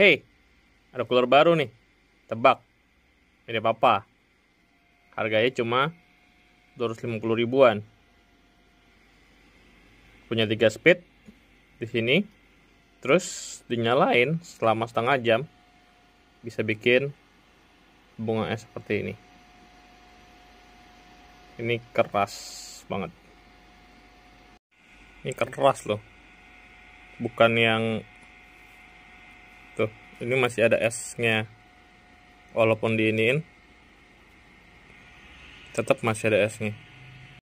Hey, ada cooler baru nih. Tebak. Ini apa? Harganya cuma 250 ribuan. Punya 3 speed di sini. Terus dinyalain selama setengah jam. Bisa bikin bunga es seperti ini. Ini keras banget. Ini keras loh. Bukan yang tuh gitu. ini masih ada esnya walaupun diinin tetap masih ada esnya